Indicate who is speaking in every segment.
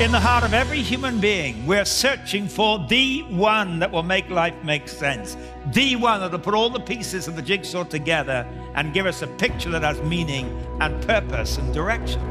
Speaker 1: In the heart of every human being, we're searching for the one that will make life make sense, the one that will put all the pieces of the jigsaw together and give us a picture that has meaning and purpose and direction.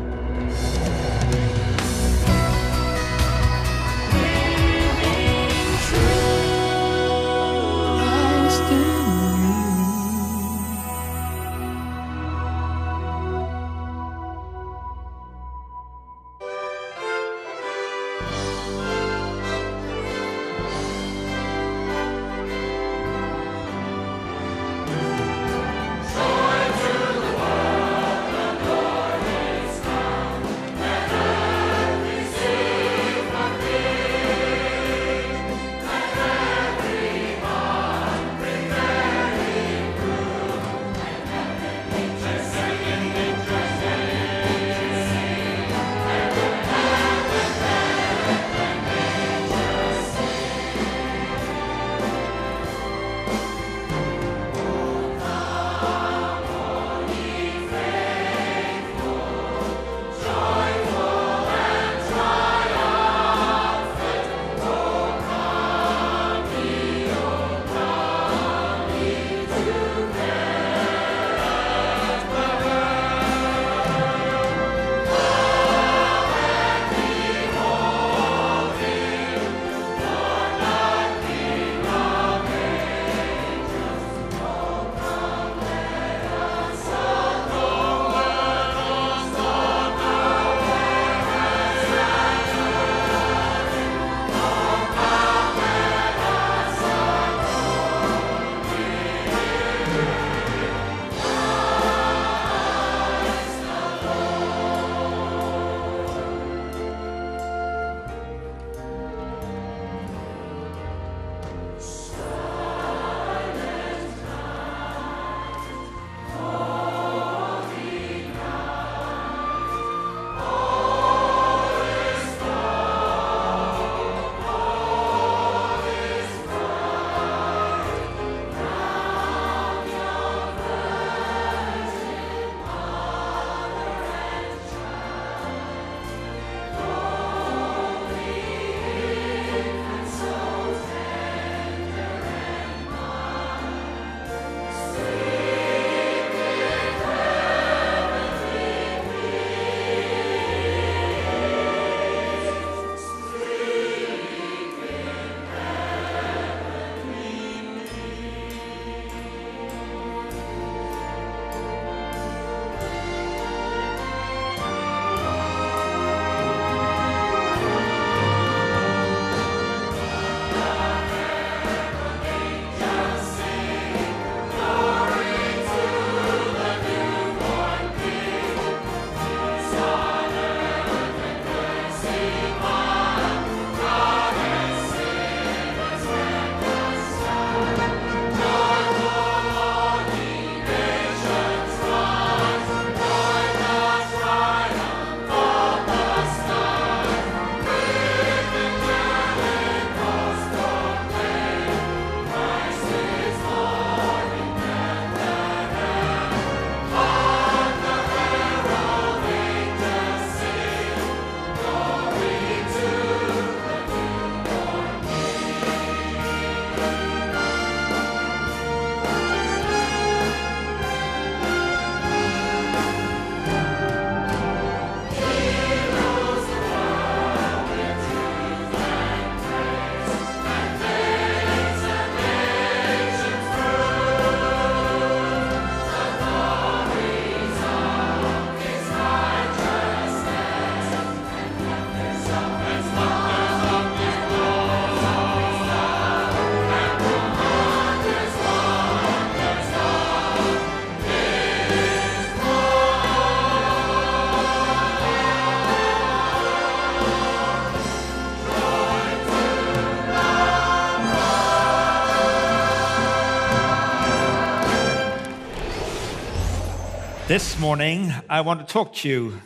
Speaker 1: This morning, I want to talk to you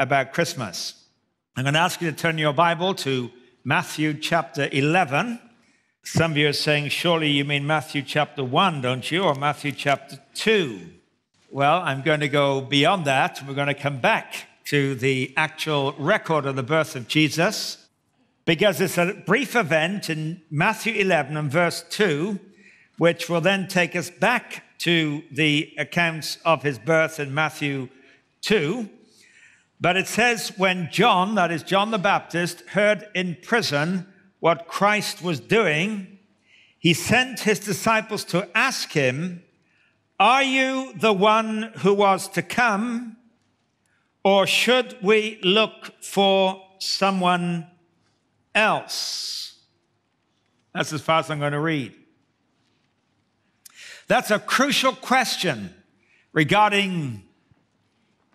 Speaker 1: about Christmas. I'm going to ask you to turn your Bible to Matthew chapter 11. Some of you are saying, surely you mean Matthew chapter 1, don't you, or Matthew chapter 2? Well, I'm going to go beyond that. We're going to come back to the actual record of the birth of Jesus because it's a brief event in Matthew 11 and verse 2, which will then take us back to the accounts of his birth in Matthew 2. But it says, when John, that is John the Baptist, heard in prison what Christ was doing, he sent his disciples to ask him, Are you the one who was to come? Or should we look for someone else? That's as far as I'm going to read. That's a crucial question regarding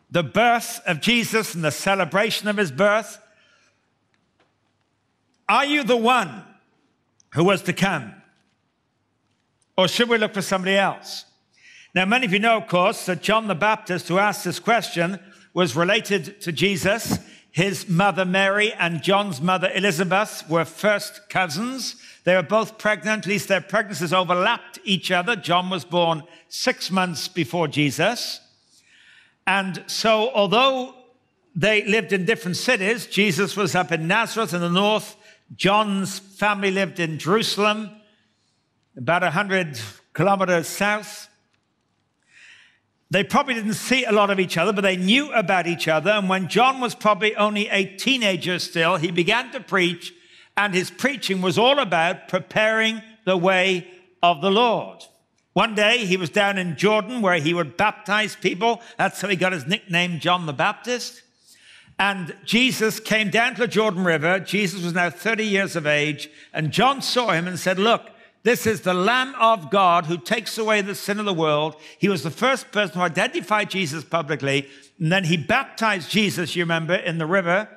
Speaker 1: the birth of Jesus and the celebration of his birth. Are you the one who was to come? Or should we look for somebody else? Now, many of you know, of course, that John the Baptist, who asked this question, was related to Jesus. His mother Mary and John's mother Elizabeth were first cousins. They were both pregnant, at least their pregnancies overlapped each other. John was born six months before Jesus. And so, although they lived in different cities, Jesus was up in Nazareth in the north, John's family lived in Jerusalem, about 100 kilometers south. They probably didn't see a lot of each other, but they knew about each other. And when John was probably only a teenager still, he began to preach and his preaching was all about preparing the way of the Lord. One day he was down in Jordan where he would baptize people. That's how he got his nickname, John the Baptist. And Jesus came down to the Jordan River. Jesus was now 30 years of age. And John saw him and said, Look, this is the Lamb of God who takes away the sin of the world. He was the first person who identified Jesus publicly. And then he baptized Jesus, you remember, in the river.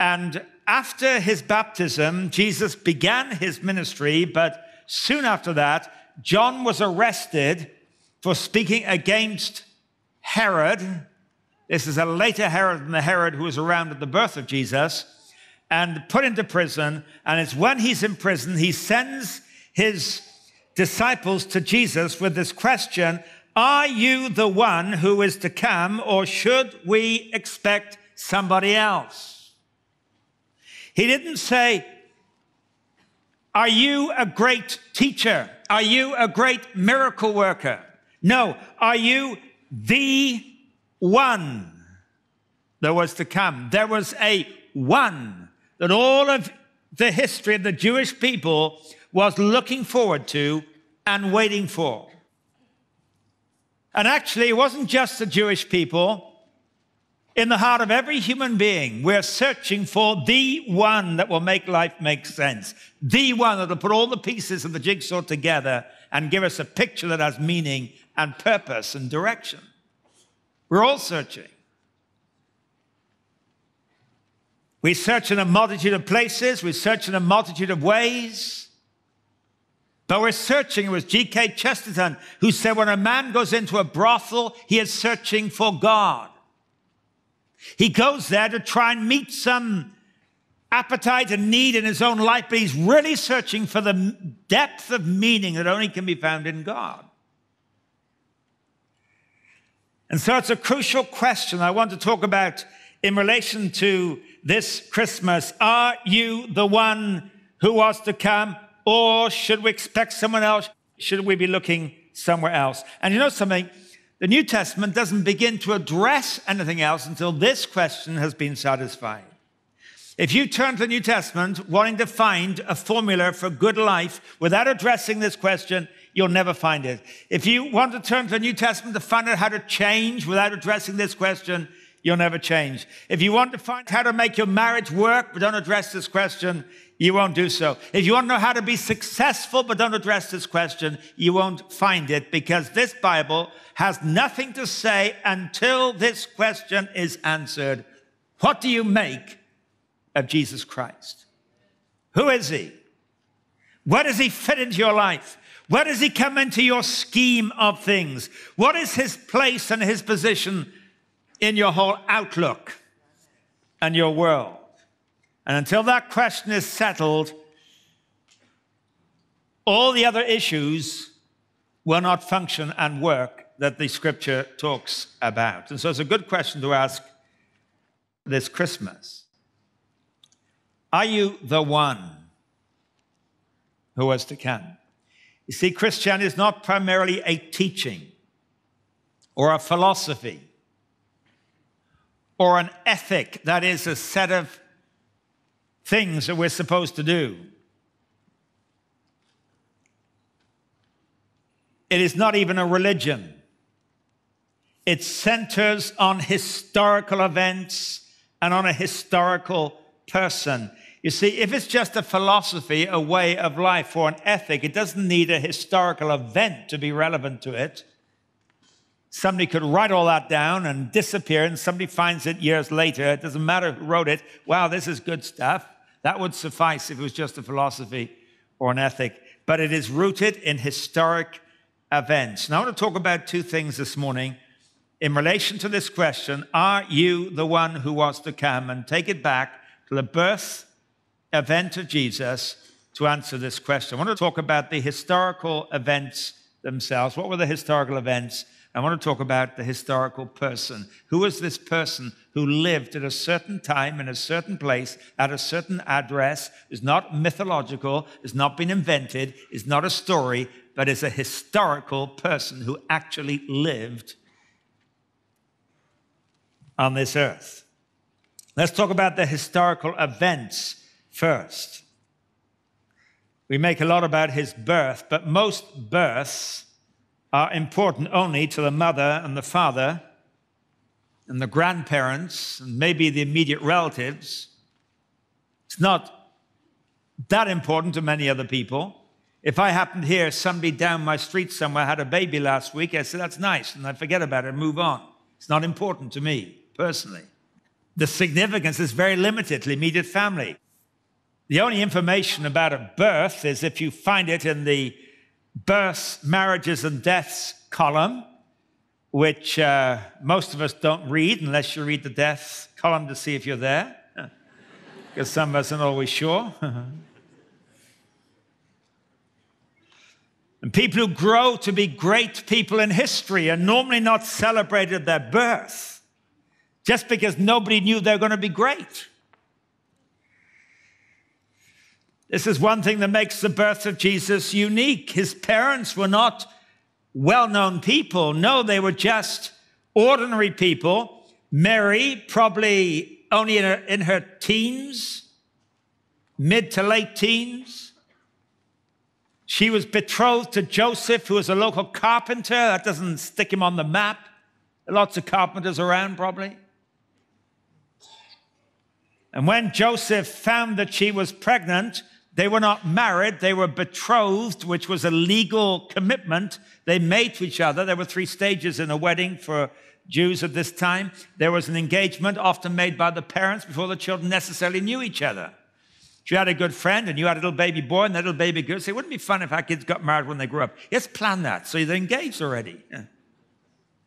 Speaker 1: And after his baptism, Jesus began his ministry, but soon after that, John was arrested for speaking against Herod. This is a later Herod than the Herod who was around at the birth of Jesus, and put into prison. And it's when he's in prison, he sends his disciples to Jesus with this question Are you the one who is to come, or should we expect somebody else? He didn't say, Are you a great teacher? Are you a great miracle worker? No, are you the one that was to come? There was a one that all of the history of the Jewish people was looking forward to and waiting for. And actually, it wasn't just the Jewish people, in the heart of every human being, we're searching for the one that will make life make sense, the one that will put all the pieces of the jigsaw together and give us a picture that has meaning and purpose and direction. We're all searching. We search in a multitude of places, we search in a multitude of ways. But we're searching. It was G.K. Chesterton who said, when a man goes into a brothel, he is searching for God. He goes there to try and meet some appetite and need in his own life, but he's really searching for the depth of meaning that only can be found in God. And so it's a crucial question I want to talk about in relation to this Christmas. Are you the one who was to come, or should we expect someone else? Should we be looking somewhere else? And you know something? The New Testament doesn't begin to address anything else until this question has been satisfied. If you turn to the New Testament wanting to find a formula for good life without addressing this question, you'll never find it. If you want to turn to the New Testament to find out how to change without addressing this question, you'll never change. If you want to find how to make your marriage work but don't address this question, you won't do so. If you want to know how to be successful but don't address this question, you won't find it because this Bible has nothing to say until this question is answered. What do you make of Jesus Christ? Who is he? Where does he fit into your life? Where does he come into your scheme of things? What is his place and his position in your whole outlook and your world? And until that question is settled, all the other issues will not function and work that the scripture talks about. And so it's a good question to ask this Christmas Are you the one who was to come? You see, Christianity is not primarily a teaching or a philosophy or an ethic, that is, a set of things that we're supposed to do. It is not even a religion. It centers on historical events and on a historical person. You see, if it's just a philosophy, a way of life, or an ethic, it doesn't need a historical event to be relevant to it. Somebody could write all that down and disappear, and somebody finds it years later. It doesn't matter who wrote it. Wow, this is good stuff. That would suffice if it was just a philosophy or an ethic, but it is rooted in historic events. Now, I want to talk about two things this morning in relation to this question Are you the one who was to come? And take it back to the birth event of Jesus to answer this question. I want to talk about the historical events themselves. What were the historical events I want to talk about the historical person. Who is this person who lived at a certain time in a certain place at a certain address? Is not mythological, has not been invented, is not a story, but is a historical person who actually lived on this earth. Let's talk about the historical events first. We make a lot about his birth, but most births are important only to the mother and the father and the grandparents and maybe the immediate relatives. It's not that important to many other people. If I happen to hear somebody down my street somewhere had a baby last week, I say, that's nice, and I forget about it and move on. It's not important to me personally. The significance is very limited to the immediate family. The only information about a birth is if you find it in the births, marriages, and deaths column, which uh, most of us don't read unless you read the deaths column to see if you're there, because some of us aren't always sure. and people who grow to be great people in history are normally not celebrated at their birth just because nobody knew they were going to be great. This is one thing that makes the birth of Jesus unique. His parents were not well known people. No, they were just ordinary people. Mary, probably only in her, in her teens, mid to late teens. She was betrothed to Joseph, who was a local carpenter. That doesn't stick him on the map. Lots of carpenters around, probably. And when Joseph found that she was pregnant, they were not married, they were betrothed, which was a legal commitment. They made to each other. There were three stages in a wedding for Jews at this time. There was an engagement often made by the parents before the children necessarily knew each other. If you had a good friend and you had a little baby boy and that little baby girl, say, wouldn't it be fun if our kids got married when they grew up? Yes, plan that. So they're engaged already. Yeah.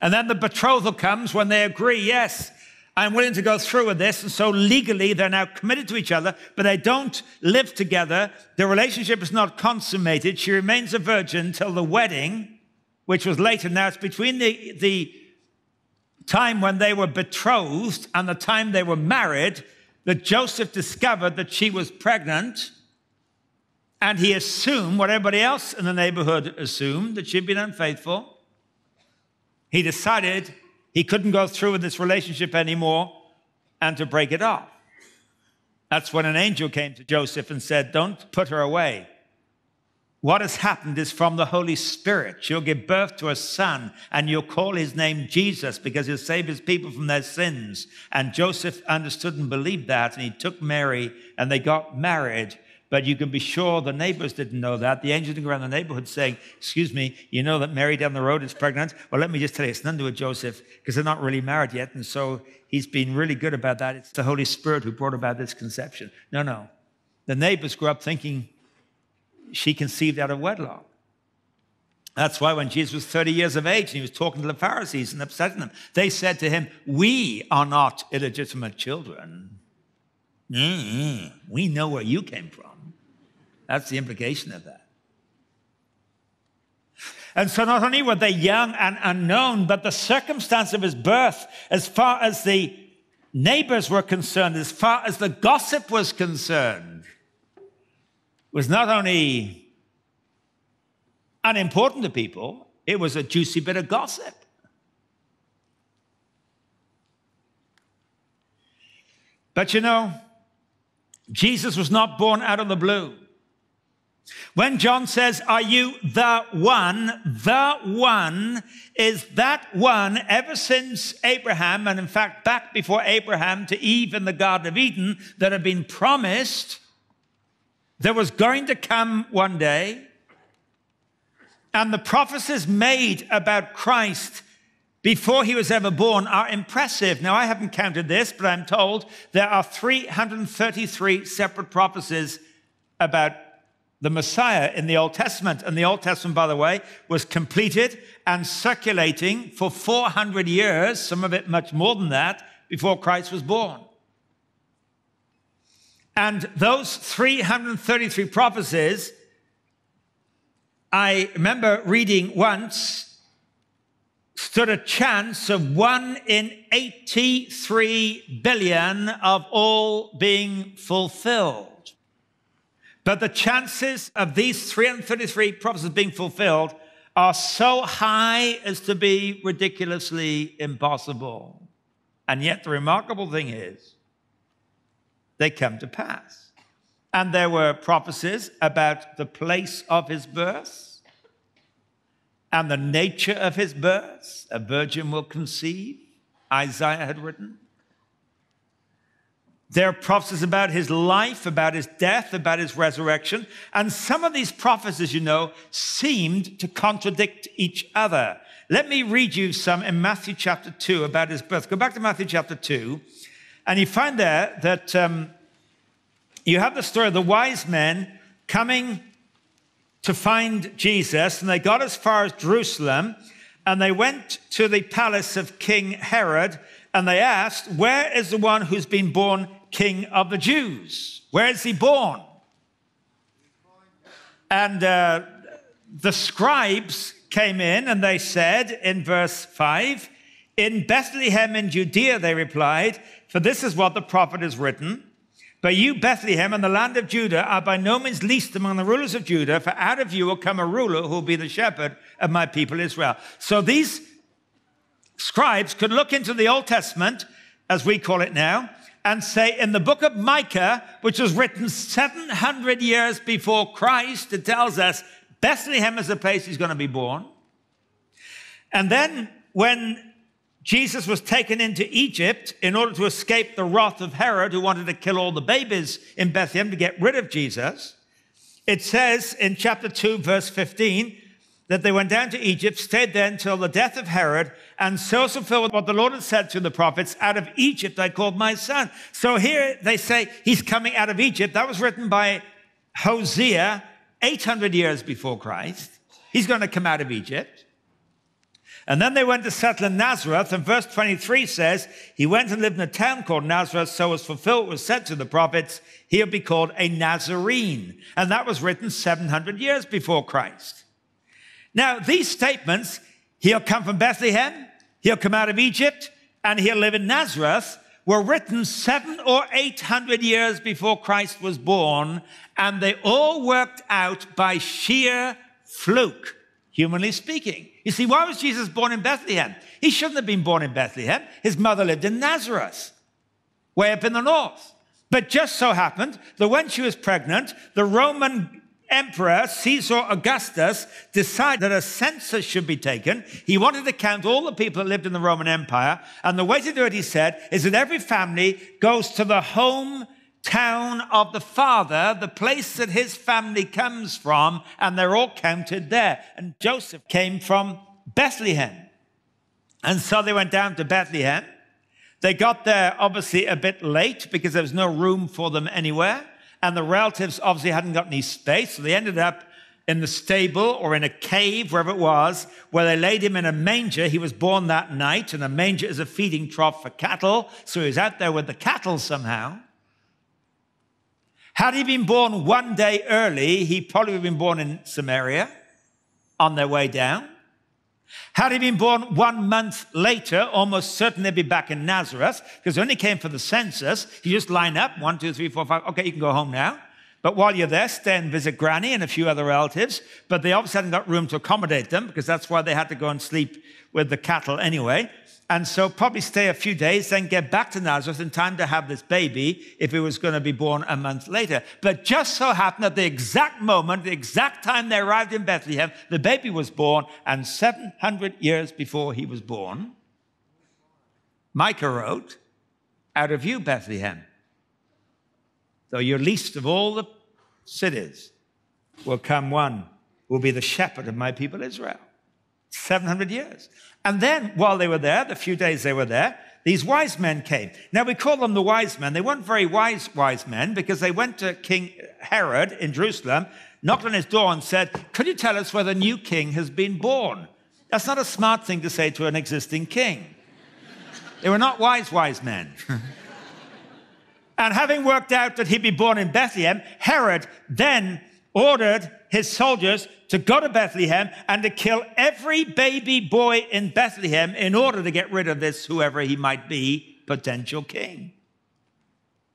Speaker 1: And then the betrothal comes when they agree, yes, I'm willing to go through with this. And so legally, they're now committed to each other, but they don't live together. The relationship is not consummated. She remains a virgin till the wedding, which was later. Now, it's between the, the time when they were betrothed and the time they were married that Joseph discovered that she was pregnant. And he assumed what everybody else in the neighborhood assumed that she'd been unfaithful. He decided he couldn't go through with this relationship anymore and to break it off. That's when an angel came to Joseph and said, Don't put her away. What has happened is from the Holy Spirit. She'll give birth to a son, and you'll call his name Jesus because he'll save his people from their sins. And Joseph understood and believed that, and he took Mary, and they got married. But you can be sure the neighbors didn't know that. The angels didn't go around the neighborhood saying, Excuse me, you know that Mary down the road is pregnant? Well, let me just tell you, it's none to a Joseph because they're not really married yet. And so he's been really good about that. It's the Holy Spirit who brought about this conception. No, no. The neighbors grew up thinking she conceived out of wedlock. That's why when Jesus was 30 years of age and he was talking to the Pharisees and upsetting them, they said to him, We are not illegitimate children. Mm-mm. We know where you came from. That's the implication of that. And so not only were they young and unknown, but the circumstance of his birth, as far as the neighbors were concerned, as far as the gossip was concerned, was not only unimportant to people, it was a juicy bit of gossip. But you know, Jesus was not born out of the blue. When John says, Are you the one? The one is that one ever since Abraham, and in fact, back before Abraham to Eve in the Garden of Eden, that had been promised there was going to come one day. And the prophecies made about Christ before he was ever born are impressive. Now, I haven't counted this, but I'm told there are 333 separate prophecies about the Messiah in the Old Testament. And the Old Testament, by the way, was completed and circulating for 400 years, some of it much more than that, before Christ was born. And those 333 prophecies, I remember reading once stood a chance of one in 83 billion of all being fulfilled. But the chances of these 333 prophecies being fulfilled are so high as to be ridiculously impossible. And yet, the remarkable thing is, they come to pass. And there were prophecies about the place of his birth, and the nature of his birth. A virgin will conceive, Isaiah had written. There are prophecies about his life, about his death, about his resurrection. And some of these prophecies, you know, seemed to contradict each other. Let me read you some in Matthew chapter 2 about his birth. Go back to Matthew chapter 2, and you find there that um, you have the story of the wise men coming to find Jesus, and they got as far as Jerusalem, and they went to the palace of King Herod, and they asked, Where is the one who's been born king of the Jews? Where is he born? And uh, the scribes came in and they said in verse 5 In Bethlehem in Judea, they replied, For this is what the prophet has written. But you, Bethlehem, and the land of Judah, are by no means least among the rulers of Judah, for out of you will come a ruler who will be the shepherd of my people Israel. So these scribes could look into the Old Testament, as we call it now, and say in the book of Micah, which was written 700 years before Christ, it tells us Bethlehem is the place he's going to be born. And then when Jesus was taken into Egypt in order to escape the wrath of Herod, who wanted to kill all the babies in Bethlehem to get rid of Jesus. It says in chapter 2, verse 15, that they went down to Egypt, stayed there until the death of Herod, and so fulfilled what the Lord had said to the prophets, out of Egypt I called my son. So here they say he's coming out of Egypt. That was written by Hosea 800 years before Christ. He's going to come out of Egypt. And then they went to settle in Nazareth. And verse 23 says, He went and lived in a town called Nazareth, so as fulfilled was said to the prophets, He'll be called a Nazarene. And that was written 700 years before Christ. Now, these statements, He'll come from Bethlehem, He'll come out of Egypt, and He'll live in Nazareth, were written seven or eight hundred years before Christ was born, and they all worked out by sheer fluke humanly speaking. You see, why was Jesus born in Bethlehem? He shouldn't have been born in Bethlehem. His mother lived in Nazareth, way up in the north. But just so happened that when she was pregnant, the Roman emperor Caesar Augustus decided that a census should be taken. He wanted to count all the people that lived in the Roman Empire. And the way to do it, he said, is that every family goes to the home town of the father, the place that his family comes from, and they're all counted there. And Joseph came from Bethlehem. And so they went down to Bethlehem. They got there obviously a bit late because there was no room for them anywhere. And the relatives obviously hadn't got any space. So they ended up in the stable or in a cave, wherever it was, where they laid him in a manger. He was born that night, and a manger is a feeding trough for cattle. So he was out there with the cattle somehow. Had he been born one day early, he probably would have been born in Samaria on their way down. Had he been born one month later, almost certainly be back in Nazareth, because when he came for the census, he just lined up one, two, three, four, five. Okay, you can go home now. But while you're there, stay and visit Granny and a few other relatives. But they obviously hadn't got room to accommodate them because that's why they had to go and sleep with the cattle anyway. And so probably stay a few days, then get back to Nazareth in time to have this baby if it was going to be born a month later. But just so happened at the exact moment, the exact time they arrived in Bethlehem, the baby was born. And 700 years before he was born, Micah wrote, Out of you, Bethlehem, though you're least of all the cities, will come one who will be the shepherd of my people Israel. 700 years. And then while they were there, the few days they were there, these wise men came. Now we call them the wise men. They weren't very wise wise men because they went to King Herod in Jerusalem, knocked on his door and said, "Could you tell us whether a new king has been born?" That's not a smart thing to say to an existing king. They were not wise wise men. and having worked out that he'd be born in Bethlehem, Herod then ordered his soldiers to go to Bethlehem and to kill every baby boy in Bethlehem in order to get rid of this, whoever he might be, potential king.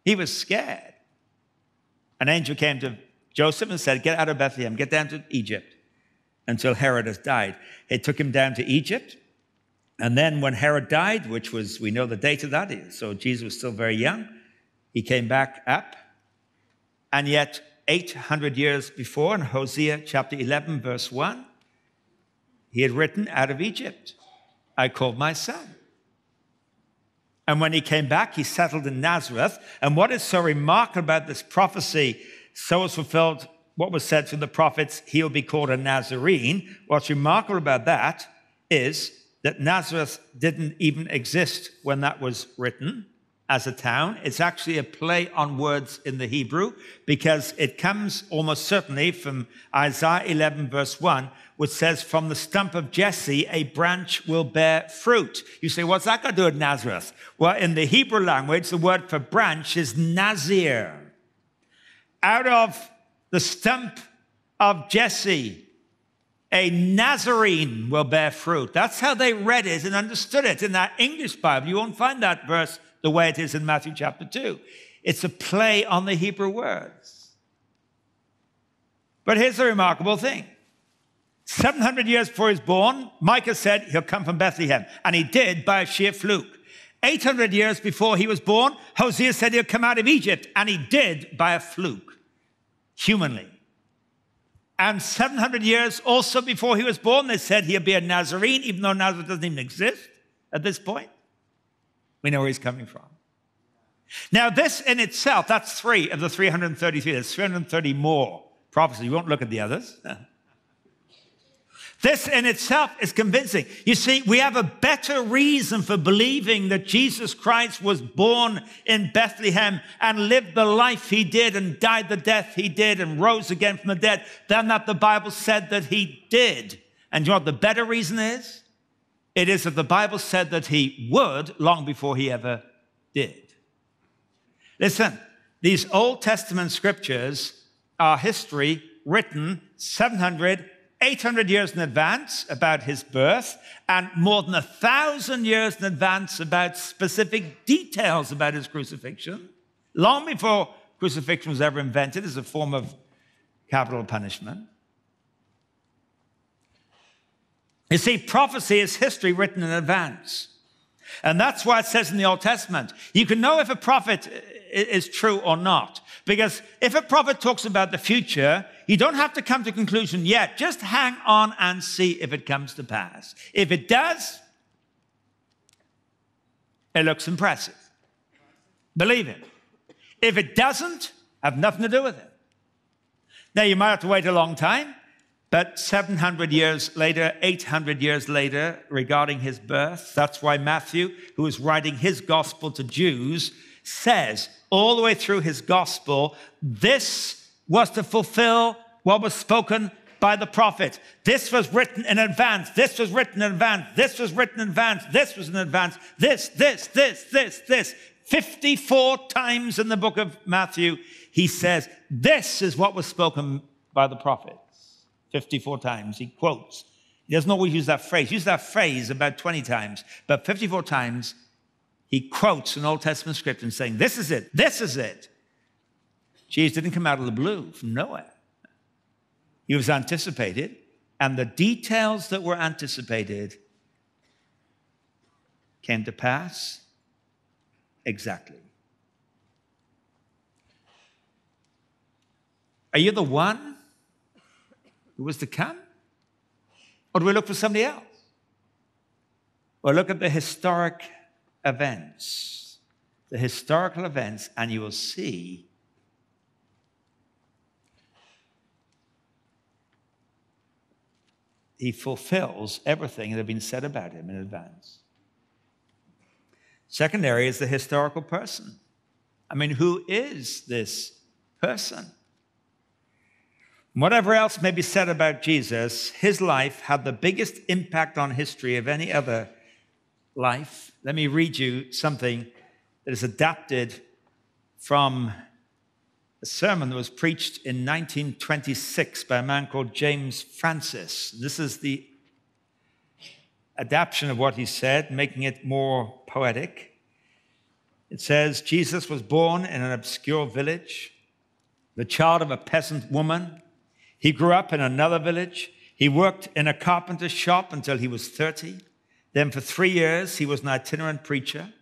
Speaker 1: He was scared. An angel came to Joseph and said, Get out of Bethlehem, get down to Egypt until Herod has died. It took him down to Egypt. And then when Herod died, which was, we know the date of that, so Jesus was still very young, he came back up. And yet 800 years before in Hosea chapter 11, verse 1, he had written, Out of Egypt, I called my son. And when he came back, he settled in Nazareth. And what is so remarkable about this prophecy, so is fulfilled what was said through the prophets, he'll be called a Nazarene. What's remarkable about that is that Nazareth didn't even exist when that was written as a town. It's actually a play on words in the Hebrew because it comes almost certainly from Isaiah 11, verse 1, which says, From the stump of Jesse, a branch will bear fruit. You say, What's that got to do with Nazareth? Well, in the Hebrew language, the word for branch is Nazir. Out of the stump of Jesse, a Nazarene will bear fruit. That's how they read it and understood it in that English Bible. You won't find that verse the way it is in Matthew chapter 2. It's a play on the Hebrew words. But here's the remarkable thing 700 years before he's born, Micah said he'll come from Bethlehem, and he did by a sheer fluke. 800 years before he was born, Hosea said he'll come out of Egypt, and he did by a fluke, humanly. And 700 years also before he was born, they said he'd be a Nazarene, even though Nazareth doesn't even exist at this point. We know where he's coming from. Now, this in itself, that's three of the 333. There's 330 more prophecies. You won't look at the others. This in itself is convincing. You see, we have a better reason for believing that Jesus Christ was born in Bethlehem and lived the life he did and died the death he did and rose again from the dead than that the Bible said that he did. And you know what the better reason is? It is that the Bible said that he would long before he ever did. Listen, these Old Testament scriptures are history written 700, 800 years in advance about his birth, and more than a thousand years in advance about specific details about his crucifixion, long before crucifixion was ever invented as a form of capital punishment. You see, prophecy is history written in advance. And that's why it says in the Old Testament, you can know if a prophet is true or not. Because if a prophet talks about the future, you don't have to come to conclusion yet. Just hang on and see if it comes to pass. If it does, it looks impressive. Believe it. If it doesn't, have nothing to do with it. Now, you might have to wait a long time. But 700 years later, 800 years later, regarding his birth, that's why Matthew, who is writing his gospel to Jews, says all the way through his gospel, this was to fulfill what was spoken by the prophet. This was written in advance. This was written in advance. This was written in advance. This was in advance. This, this, this, this, this. 54 times in the book of Matthew, he says, This is what was spoken by the prophet. 54 times. He quotes. He doesn't always use that phrase. He uses that phrase about 20 times, but 54 times he quotes an Old Testament scripture and saying, This is it, this is it. Jesus didn't come out of the blue from nowhere. He was anticipated, and the details that were anticipated came to pass exactly. Are you the one who was to come? Or do we look for somebody else? Well, look at the historic events, the historical events, and you will see he fulfills everything that had been said about him in advance. Secondary is the historical person. I mean, who is this person? Whatever else may be said about Jesus, his life had the biggest impact on history of any other life. Let me read you something that is adapted from a sermon that was preached in 1926 by a man called James Francis. This is the adaptation of what he said, making it more poetic. It says Jesus was born in an obscure village, the child of a peasant woman he grew up in another village. He worked in a carpenter's shop until he was 30. Then, for three years, he was an itinerant preacher.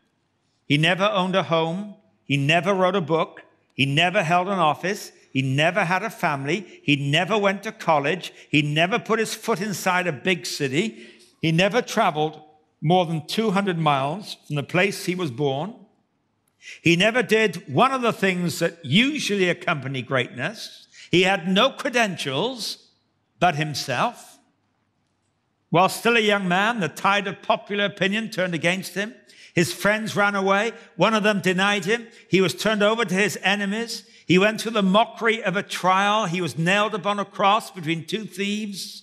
Speaker 1: He never owned a home. He never wrote a book. He never held an office. He never had a family. He never went to college. He never put his foot inside a big city. He never traveled more than 200 miles from the place he was born. He never did one of the things that usually accompany greatness. He had no credentials but himself. While still a young man, the tide of popular opinion turned against him. His friends ran away. One of them denied him. He was turned over to his enemies. He went through the mockery of a trial. He was nailed upon a cross between two thieves.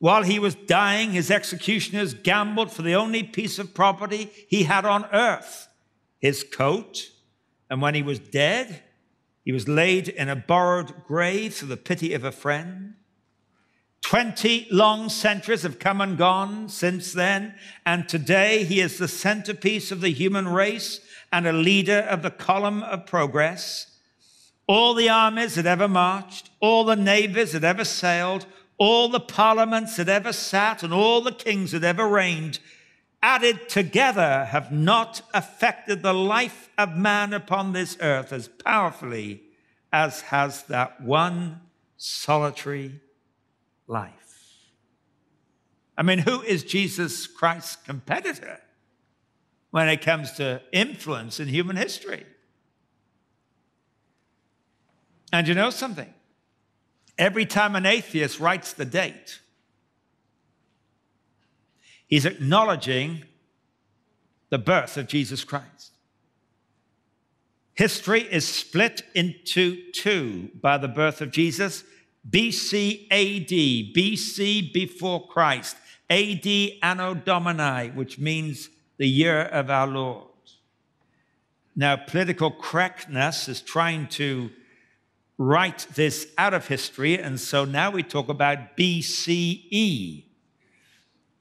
Speaker 1: While he was dying, his executioners gambled for the only piece of property he had on earth his coat. And when he was dead, he was laid in a borrowed grave for the pity of a friend. Twenty long centuries have come and gone since then, and today he is the centerpiece of the human race and a leader of the column of progress. All the armies that ever marched, all the navies that ever sailed, all the parliaments that ever sat, and all the kings that ever reigned added together have not affected the life of man upon this earth as powerfully as has that one solitary life. I mean, who is Jesus Christ's competitor when it comes to influence in human history? And you know something? Every time an atheist writes the date, He's acknowledging the birth of Jesus Christ. History is split into two by the birth of Jesus BC AD, BC before Christ, AD Anno Domini, which means the year of our Lord. Now, political correctness is trying to write this out of history, and so now we talk about BCE,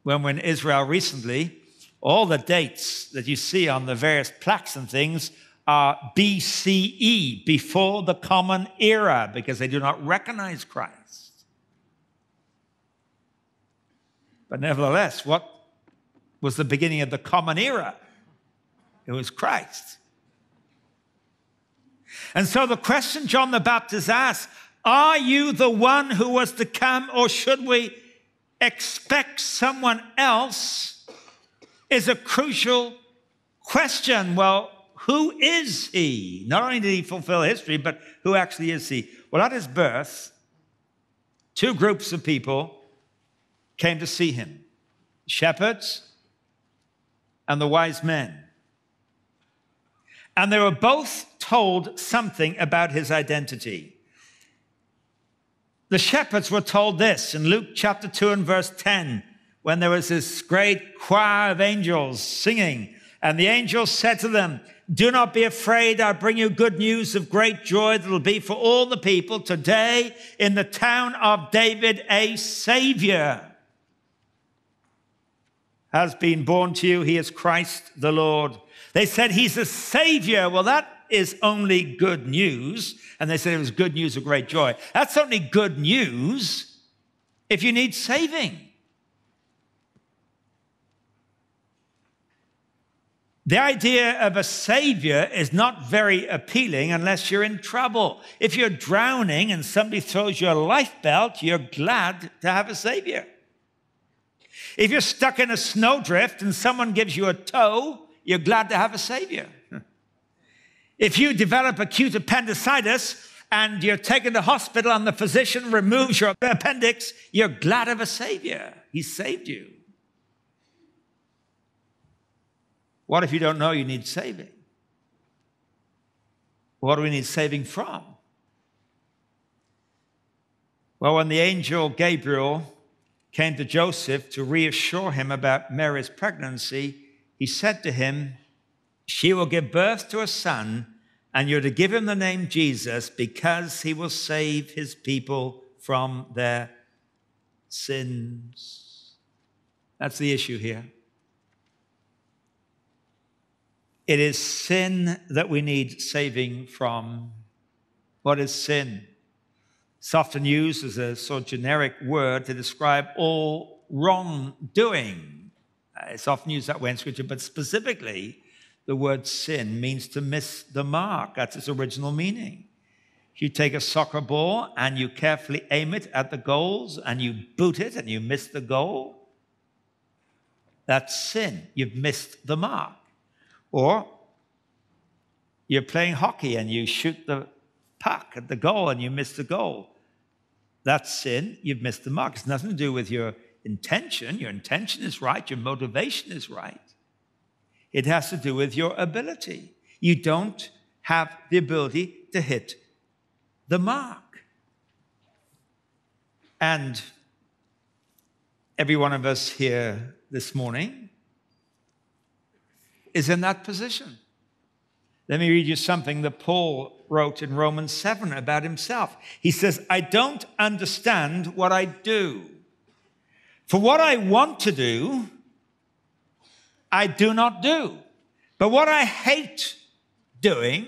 Speaker 1: when we're in Israel recently, all the dates that you see on the various plaques and things are BCE, before the common era, because they do not recognize Christ. But nevertheless, what was the beginning of the common era? It was Christ. And so the question John the Baptist asked, Are you the one who was to come, or should we expect someone else is a crucial question. Well, who is he? Not only did he fulfill history, but who actually is he? Well, at his birth, two groups of people came to see him shepherds and the wise men. And they were both told something about his identity. The shepherds were told this in Luke chapter 2 and verse 10 when there was this great choir of angels singing. And the angels said to them, Do not be afraid. I bring you good news of great joy that will be for all the people today in the town of David, a savior has been born to you. He is Christ the Lord. They said he's a savior. Well, that is only good news. And they said it was good news of great joy. That's only good news if you need saving. The idea of a savior is not very appealing unless you're in trouble. If you're drowning and somebody throws you a lifebelt, you're glad to have a savior. If you're stuck in a snowdrift and someone gives you a tow, you're glad to have a savior. If you develop acute appendicitis and you're taken to hospital and the physician removes your appendix, you're glad of a savior. He saved you. What if you don't know you need saving? What do we need saving from? Well, when the angel Gabriel came to Joseph to reassure him about Mary's pregnancy, he said to him, she will give birth to a son, and you're to give him the name Jesus because he will save his people from their sins. That's the issue here. It is sin that we need saving from. What is sin? It's often used as a sort of generic word to describe all wrongdoing. Uh, it's often used that way in Scripture, but specifically, the word sin means to miss the mark. That's its original meaning. You take a soccer ball and you carefully aim it at the goals and you boot it and you miss the goal. That's sin. You've missed the mark. Or you're playing hockey and you shoot the puck at the goal and you miss the goal. That's sin. You've missed the mark. It's nothing to do with your intention. Your intention is right, your motivation is right. It has to do with your ability. You don't have the ability to hit the mark. And every one of us here this morning is in that position. Let me read you something that Paul wrote in Romans 7 about himself. He says, I don't understand what I do. For what I want to do, I do not do. But what I hate doing,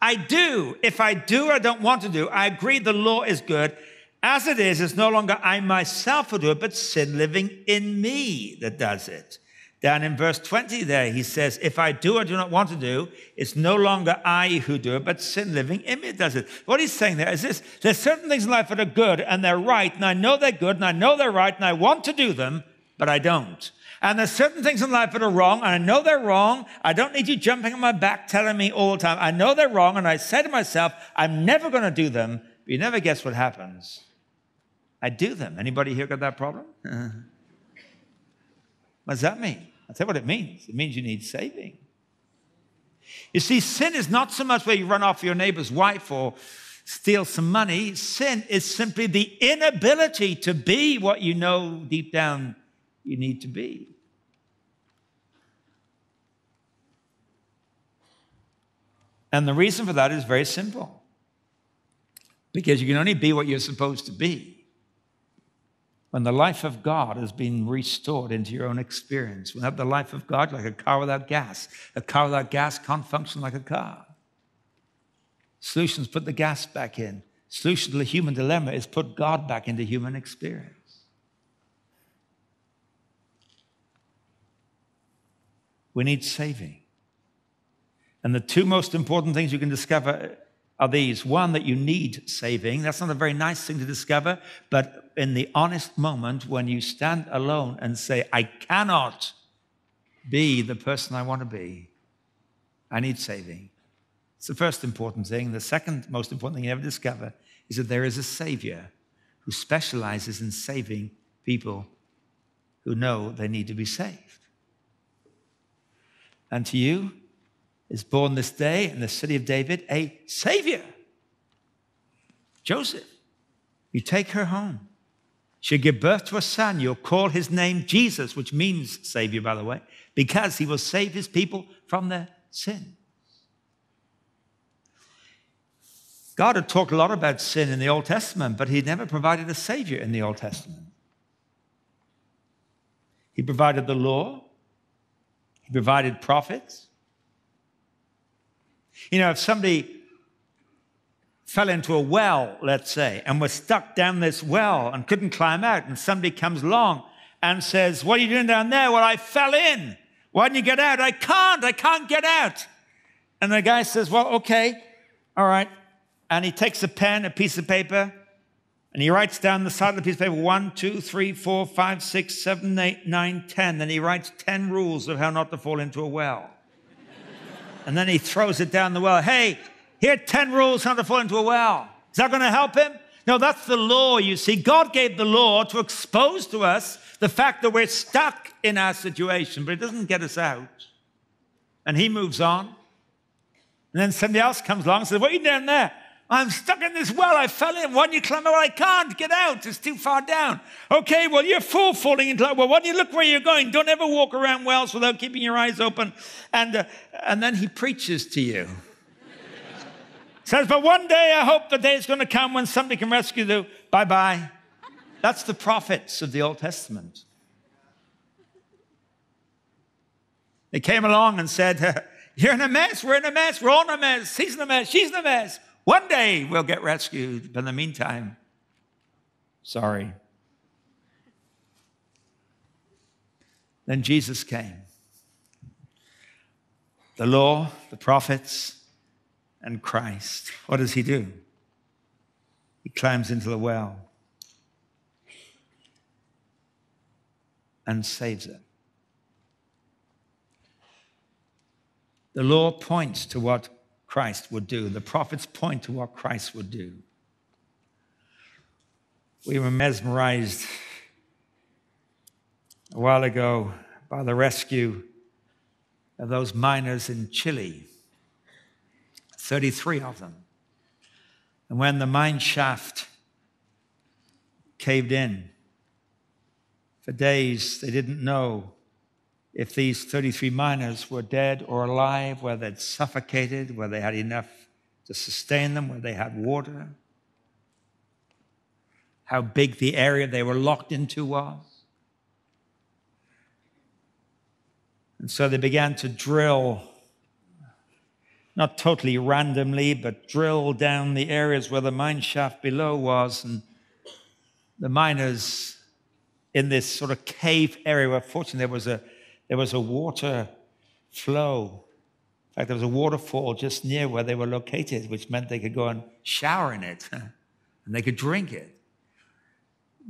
Speaker 1: I do. If I do, I don't want to do. I agree the law is good. As it is, it's no longer I myself who do it, but sin living in me that does it. Down in verse 20 there, he says, If I do or do not want to do, it's no longer I who do it, but sin living in me does it. What he's saying there is this there's certain things in life that are good and they're right, and I know they're good and I know they're right, and I want to do them, but I don't. And there's certain things in life that are wrong, and I know they're wrong. I don't need you jumping on my back telling me all the time. I know they're wrong, and I say to myself, I'm never going to do them. But you never guess what happens. I do them. Anybody here got that problem? what does that mean? I'll tell you what it means. It means you need saving. You see, sin is not so much where you run off your neighbor's wife or steal some money. Sin is simply the inability to be what you know deep down you need to be. And the reason for that is very simple because you can only be what you're supposed to be when the life of God has been restored into your own experience. Without the life of God, like a car without gas, a car without gas can't function like a car. Solutions put the gas back in. Solution to the human dilemma is put God back into human experience. We need saving. And the two most important things you can discover are these one, that you need saving. That's not a very nice thing to discover, but in the honest moment when you stand alone and say, I cannot be the person I want to be, I need saving. It's the first important thing. The second most important thing you ever discover is that there is a Savior who specializes in saving people who know they need to be saved. And to you, is born this day in the city of David a Savior, Joseph. You take her home. She'll give birth to a son. You'll call his name Jesus, which means Savior, by the way, because he will save his people from their sin. God had talked a lot about sin in the Old Testament, but he never provided a Savior in the Old Testament. He provided the law, he provided prophets, you know, if somebody fell into a well, let's say, and was stuck down this well and couldn't climb out, and somebody comes along and says, What are you doing down there? Well, I fell in. Why didn't you get out? I can't. I can't get out. And the guy says, Well, okay, all right. And he takes a pen, a piece of paper, and he writes down the side of the piece of paper one, two, three, four, five, six, seven, eight, nine, ten. And he writes 10 rules of how not to fall into a well. And then he throws it down the well. Hey, here are 10 rules how to fall into a well. Is that going to help him? No, that's the law, you see. God gave the law to expose to us the fact that we're stuck in our situation, but it doesn't get us out. And he moves on. And then somebody else comes along and says, What are you doing there? I'm stuck in this well. I fell in. Why don't you climb out? I can't get out. It's too far down. Okay, well, you're full falling into that well. Why don't you look where you're going? Don't ever walk around wells without keeping your eyes open. And, uh, and then he preaches to you. Says, but one day I hope the day is going to come when somebody can rescue you. Bye bye. That's the prophets of the Old Testament. They came along and said, You're in a mess. We're in a mess. We're all in a mess. He's in a mess. She's in a mess. One day we'll get rescued. But in the meantime, sorry. Then Jesus came. The law, the prophets, and Christ. What does he do? He climbs into the well and saves it. The law points to what Christ would do. The prophets point to what Christ would do. We were mesmerized a while ago by the rescue of those miners in Chile, 33 of them. And when the mine shaft caved in, for days they didn't know if these 33 miners were dead or alive, where they'd suffocated, where they had enough to sustain them, where they had water, how big the area they were locked into was. And so they began to drill, not totally randomly, but drill down the areas where the mine shaft below was. And the miners in this sort of cave area, where fortunately there was a there was a water flow. In fact, there was a waterfall just near where they were located, which meant they could go and shower in it and they could drink it.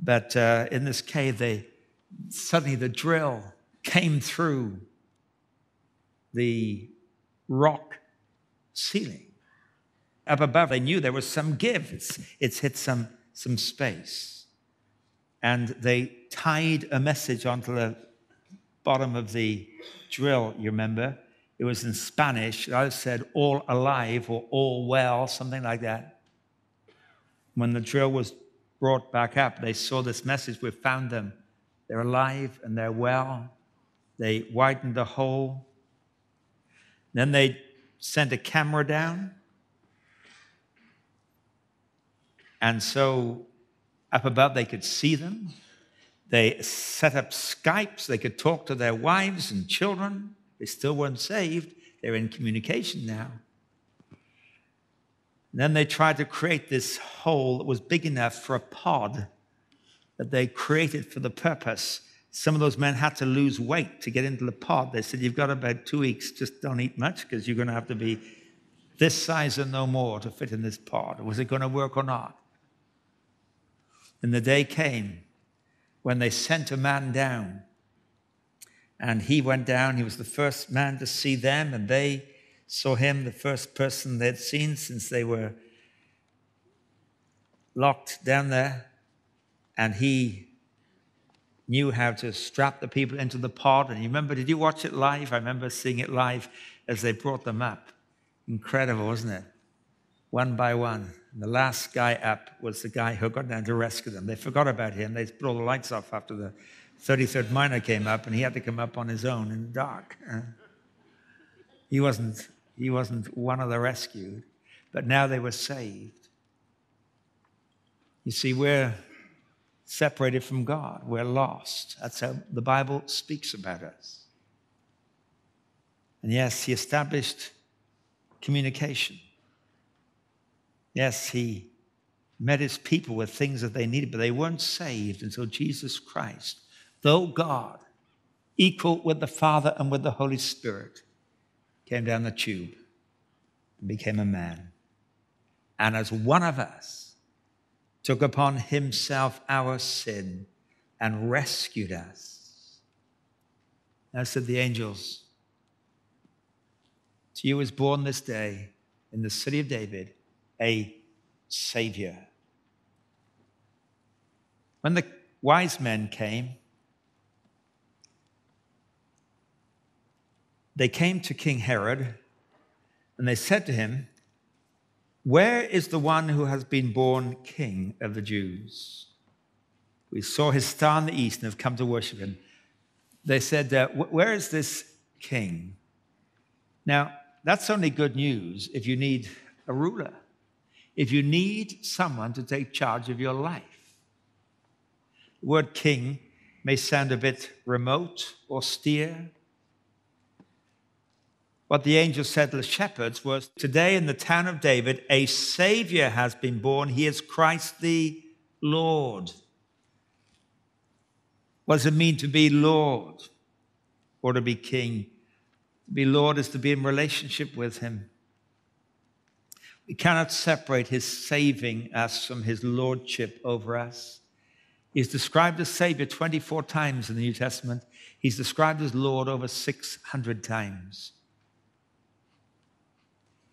Speaker 1: But uh, in this cave, they suddenly the drill came through the rock ceiling. Up above, they knew there was some give. It's, it's hit some, some space. And they tied a message onto the bottom of the drill, you remember? It was in Spanish. I said, all alive or all well, something like that. When the drill was brought back up, they saw this message. We found them. They're alive and they're well. They widened the hole. Then they sent a camera down. And so up above, they could see them. They set up Skypes. They could talk to their wives and children. They still weren't saved. They're in communication now. And then they tried to create this hole that was big enough for a pod that they created for the purpose. Some of those men had to lose weight to get into the pod. They said, You've got about two weeks, just don't eat much because you're going to have to be this size and no more to fit in this pod. Was it going to work or not? And the day came when they sent a man down. And he went down. He was the first man to see them, and they saw him, the first person they'd seen since they were locked down there. And he knew how to strap the people into the pod. And you remember, did you watch it live? I remember seeing it live as they brought them up. Incredible, wasn't it? one by one. And the last guy up was the guy who got down to rescue them. They forgot about him. They put all the lights off after the 33rd miner came up, and he had to come up on his own in the dark. He wasn't, he wasn't one of the rescued, but now they were saved. You see, we're separated from God, we're lost. That's how the Bible speaks about us. And yes, he established communication. Yes, he met his people with things that they needed, but they weren't saved until Jesus Christ, though God, equal with the Father and with the Holy Spirit, came down the tube and became a man. And as one of us, took upon himself our sin and rescued us. Now said the angels, To you is born this day in the city of David a savior. When the wise men came, they came to King Herod and they said to him, Where is the one who has been born king of the Jews? We saw his star in the east and have come to worship him. They said, uh, Where is this king? Now, that's only good news if you need a ruler if you need someone to take charge of your life. The word king may sound a bit remote, austere. What the angel said to the shepherds was Today in the town of David, a Savior has been born. He is Christ the Lord. What does it mean to be Lord or to be king? To be Lord is to be in relationship with Him. We cannot separate his saving us from his lordship over us. He's described as Savior 24 times in the New Testament. He's described as Lord over 600 times.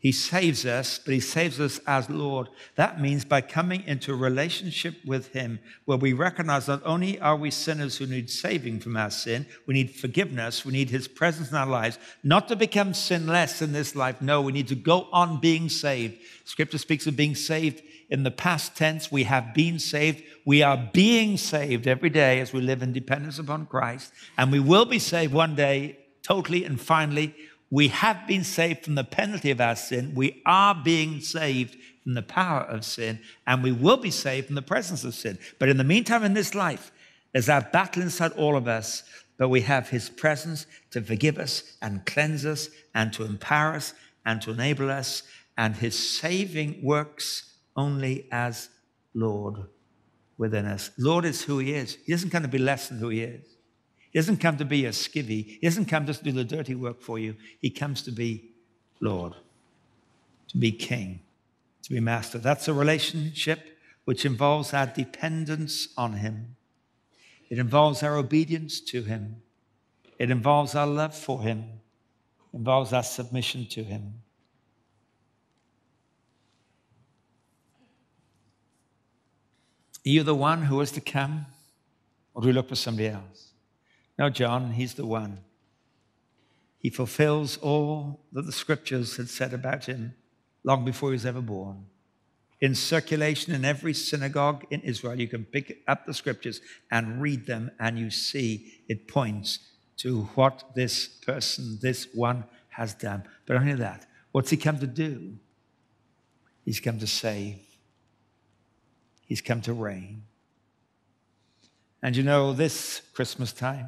Speaker 1: He saves us, but He saves us as Lord. That means by coming into relationship with Him, where we recognize not only are we sinners who need saving from our sin, we need forgiveness, we need His presence in our lives, not to become sinless in this life. No, we need to go on being saved. Scripture speaks of being saved in the past tense. We have been saved. We are being saved every day as we live in dependence upon Christ, and we will be saved one day totally and finally we have been saved from the penalty of our sin. We are being saved from the power of sin, and we will be saved from the presence of sin. But in the meantime, in this life, there's our battle inside all of us, but we have His presence to forgive us and cleanse us and to empower us and to enable us, and His saving works only as Lord within us. Lord is who He is. He doesn't going to be less than who He is. He doesn't come to be a skivvy. He doesn't come just to do the dirty work for you. He comes to be Lord, to be King, to be Master. That's a relationship which involves our dependence on Him, it involves our obedience to Him, it involves our love for Him, it involves our submission to Him. Are you the one who is to come, or do we look for somebody else? No, John, he's the one. He fulfills all that the scriptures had said about him long before he was ever born. In circulation in every synagogue in Israel, you can pick up the scriptures and read them, and you see it points to what this person, this one, has done. But only that, what's he come to do? He's come to save, he's come to reign. And you know, this Christmas time,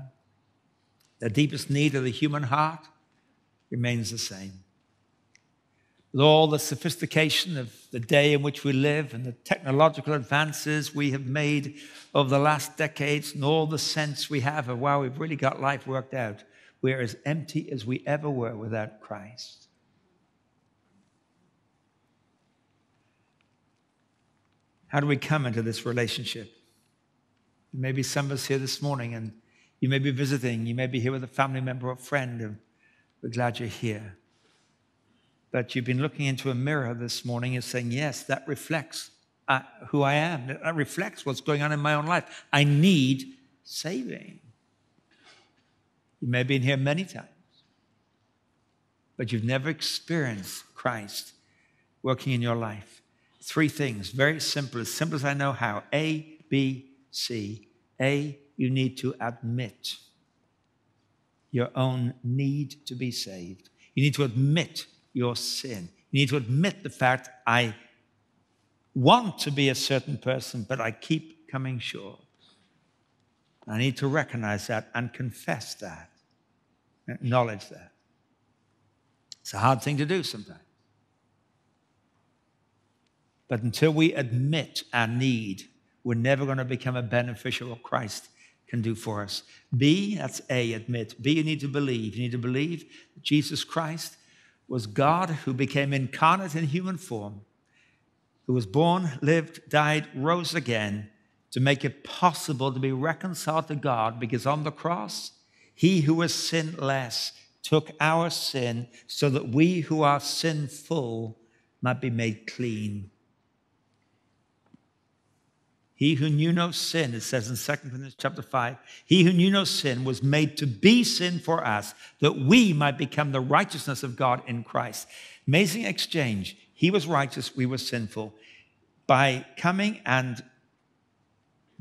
Speaker 1: the deepest need of the human heart remains the same. With all the sophistication of the day in which we live and the technological advances we have made over the last decades, and all the sense we have of, wow, we've really got life worked out, we're as empty as we ever were without Christ. How do we come into this relationship? Maybe some of us here this morning and you may be visiting, you may be here with a family member or friend, and we're glad you're here. But you've been looking into a mirror this morning and saying, Yes, that reflects uh, who I am. That reflects what's going on in my own life. I need saving. You may have been here many times, but you've never experienced Christ working in your life. Three things, very simple, as simple as I know how A, B, C. A, you need to admit your own need to be saved. You need to admit your sin. You need to admit the fact I want to be a certain person, but I keep coming short. I need to recognize that and confess that, acknowledge that. It's a hard thing to do sometimes. But until we admit our need, we're never going to become a beneficial of Christ can do for us. B, that's A, admit. B, you need to believe. You need to believe that Jesus Christ was God who became incarnate in human form, who was born, lived, died, rose again to make it possible to be reconciled to God because on the cross, he who was sinless took our sin so that we who are sinful might be made clean he who knew no sin, it says in 2 Corinthians chapter 5, he who knew no sin was made to be sin for us, that we might become the righteousness of God in Christ. Amazing exchange. He was righteous, we were sinful. By coming and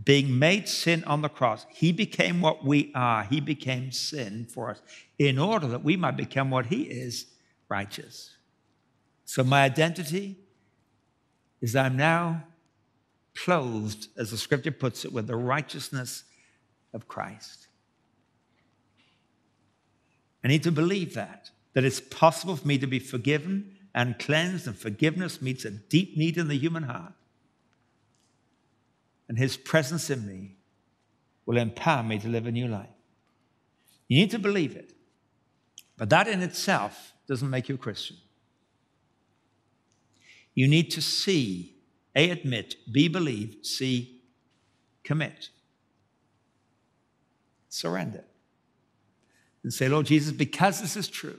Speaker 1: being made sin on the cross, he became what we are. He became sin for us in order that we might become what he is righteous. So, my identity is I'm now clothed, as the scripture puts it, with the righteousness of Christ. I need to believe that, that it's possible for me to be forgiven and cleansed, and forgiveness meets a deep need in the human heart. And His presence in me will empower me to live a new life. You need to believe it, but that in itself doesn't make you a Christian. You need to see a, admit. B, believe. C, commit. Surrender. And say, Lord Jesus, because this is true,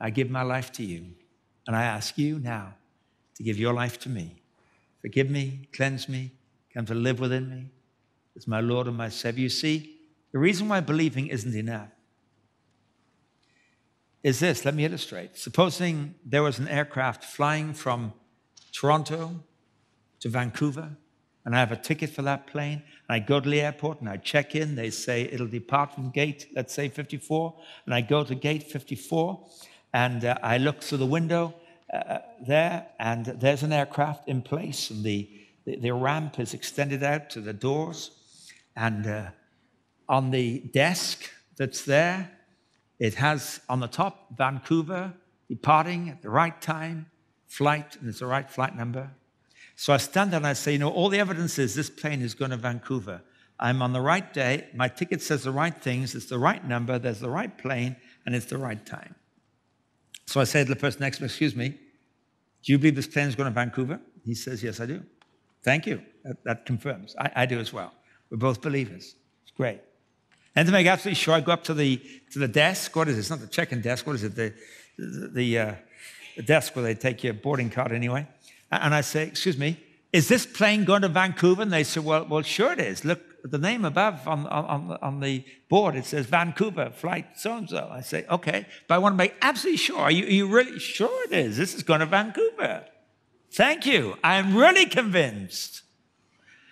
Speaker 1: I give my life to you. And I ask you now to give your life to me. Forgive me, cleanse me, come to live within me as my Lord and my Savior. You see, the reason why believing isn't enough is this. Let me illustrate. Supposing there was an aircraft flying from Toronto to Vancouver, and I have a ticket for that plane. And I go to the airport and I check in. They say it'll depart from gate, let's say 54. And I go to gate 54 and uh, I look through the window uh, there, and there's an aircraft in place, and the, the, the ramp is extended out to the doors. And uh, on the desk that's there, it has on the top Vancouver departing at the right time flight, and it's the right flight number. So I stand there and I say, you know, all the evidence is this plane is going to Vancouver. I'm on the right day. My ticket says the right things. It's the right number. There's the right plane, and it's the right time. So I say to the person next to me, excuse me, do you believe this plane is going to Vancouver? He says, yes, I do. Thank you. That, that confirms. I, I do as well. We're both believers. It's great. And to make absolutely sure, I go up to the to the desk. What is it? It's not the check-in desk. What is it? The the, the uh, the desk where they take your boarding card anyway. And I say, Excuse me, is this plane going to Vancouver? And they say, Well, well sure it is. Look at the name above on, on, on the board. It says Vancouver, flight so and so. I say, Okay, but I want to make absolutely sure. Are you, are you really sure it is? This is going to Vancouver. Thank you. I'm really convinced.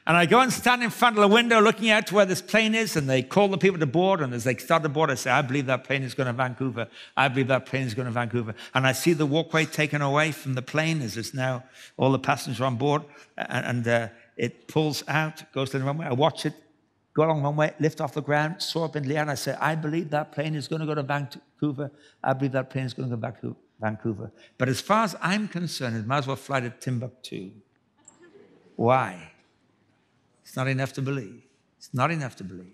Speaker 1: And I go and stand in front of the window looking out to where this plane is, and they call the people to board. And as they start to board, I say, I believe that plane is going to Vancouver. I believe that plane is going to Vancouver. And I see the walkway taken away from the plane as it's now all the passengers on board. And, and uh, it pulls out, goes to the runway. I watch it go along the runway, lift off the ground, soar up in the air. And I say, I believe that plane is going to go to Vancouver. I believe that plane is going to go back to Vancouver. But as far as I'm concerned, it might as well fly to Timbuktu. Why? It's not enough to believe. It's not enough to believe.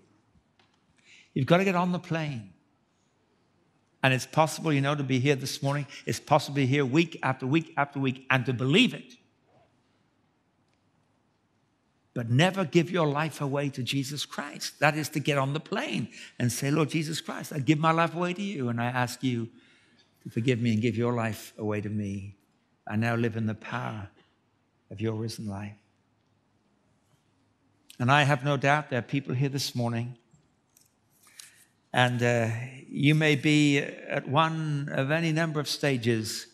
Speaker 1: You've got to get on the plane. And it's possible, you know, to be here this morning. It's possible to be here week after week after week and to believe it. But never give your life away to Jesus Christ. That is to get on the plane and say, Lord Jesus Christ, I give my life away to you. And I ask you to forgive me and give your life away to me. I now live in the power of your risen life. And I have no doubt there are people here this morning, and uh, you may be at one of any number of stages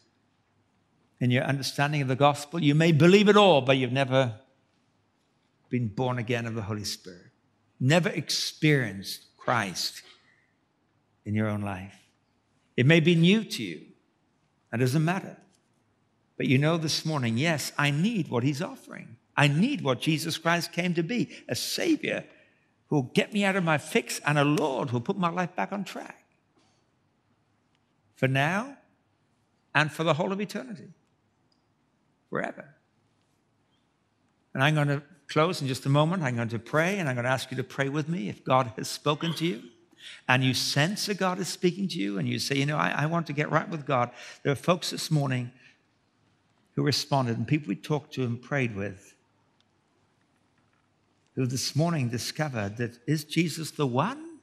Speaker 1: in your understanding of the gospel. You may believe it all, but you've never been born again of the Holy Spirit, never experienced Christ in your own life. It may be new to you, it doesn't matter. But you know this morning, yes, I need what he's offering. I need what Jesus Christ came to be a Savior who will get me out of my fix and a Lord who will put my life back on track. For now and for the whole of eternity, forever. And I'm going to close in just a moment. I'm going to pray and I'm going to ask you to pray with me if God has spoken to you and you sense that God is speaking to you and you say, you know, I, I, want to get right with God. There are folks this morning who responded and people we talked to and prayed with who this morning discovered that is Jesus the one?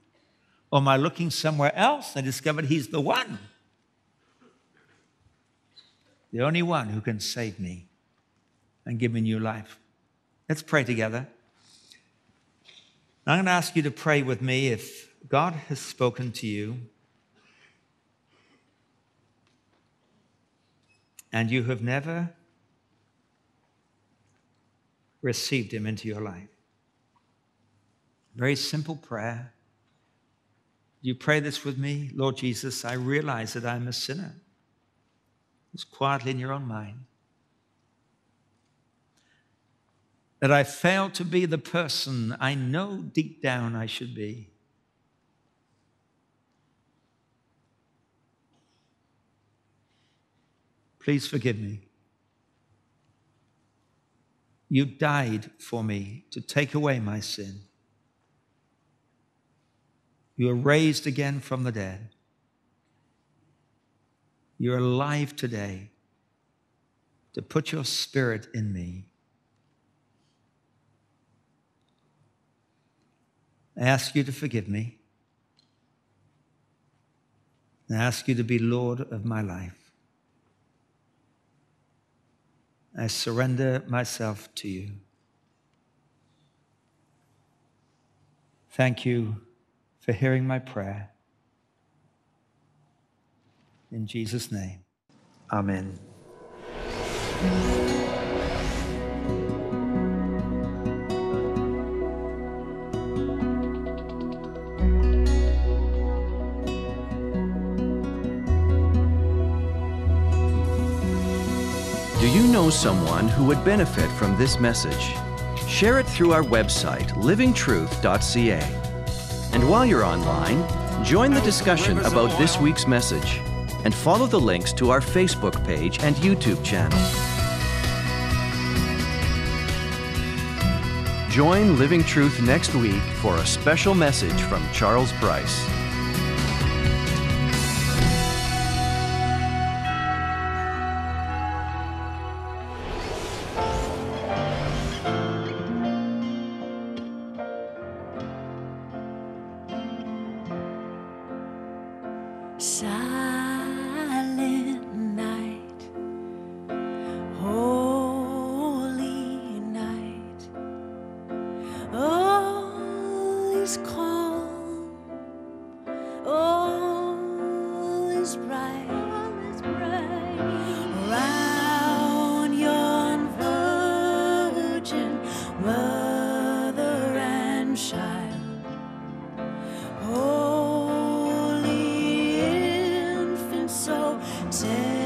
Speaker 1: Or am I looking somewhere else? They discovered he's the one. The only one who can save me and give me new life. Let's pray together. I'm going to ask you to pray with me if God has spoken to you and you have never received him into your life. Very simple prayer. You pray this with me, Lord Jesus, I realize that I'm a sinner. Just quietly in your own mind. That I fail to be the person I know deep down I should be. Please forgive me. You died for me to take away my sin. You are raised again from the dead. You're alive today to put your spirit in me. I ask you to forgive me. I ask you to be Lord of my life. I surrender myself to you. Thank you for hearing my prayer. In Jesus' name, Amen.
Speaker 2: Do
Speaker 3: you know someone who would benefit from this message? Share it through our website, livingtruth.ca. And while you're online, join the discussion about this week's message and follow the links to our Facebook page and YouTube channel. Join Living Truth next week for a special message from Charles Bryce. mountain.